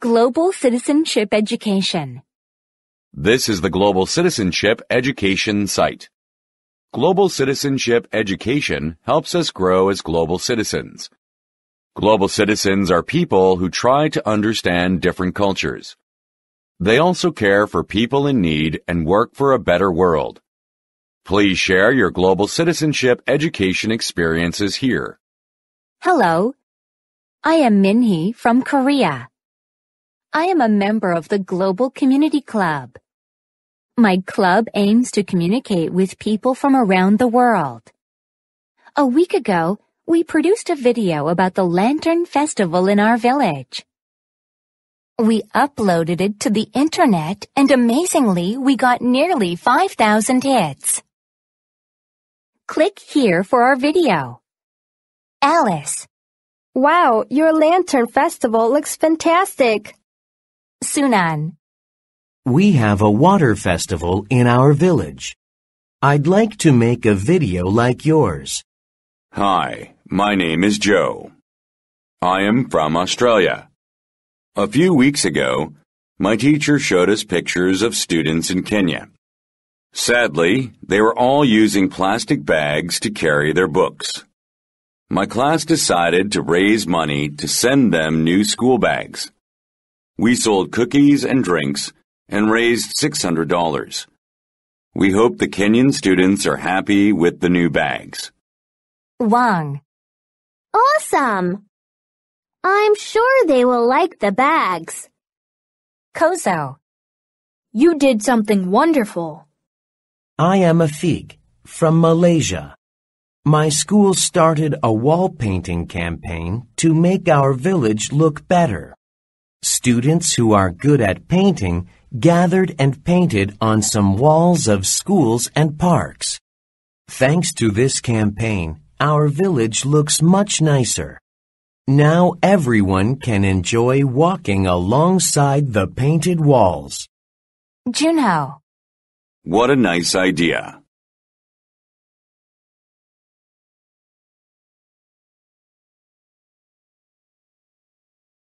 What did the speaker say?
Global Citizenship Education. This is the Global Citizenship Education site. Global Citizenship Education helps us grow as global citizens. Global citizens are people who try to understand different cultures. They also care for people in need and work for a better world. Please share your global citizenship education experiences here. Hello. I am Minhee from Korea. I am a member of the Global Community Club. My club aims to communicate with people from around the world. A week ago, we produced a video about the Lantern Festival in our village. We uploaded it to the internet and amazingly, we got nearly 5,000 hits. Click here for our video. Alice. Wow, your Lantern Festival looks fantastic. Sunan. We have a water festival in our village. I'd like to make a video like yours. Hi, my name is Joe. I am from Australia. A few weeks ago, my teacher showed us pictures of students in Kenya. Sadly, they were all using plastic bags to carry their books. My class decided to raise money to send them new school bags. We sold cookies and drinks and raised $600. We hope the Kenyan students are happy with the new bags. Wang. Awesome! I'm sure they will like the bags. Kozo. You did something wonderful. I am a fig from Malaysia. My school started a wall painting campaign to make our village look better. Students who are good at painting gathered and painted on some walls of schools and parks. Thanks to this campaign, our village looks much nicer. Now everyone can enjoy walking alongside the painted walls. Junho. What a nice idea.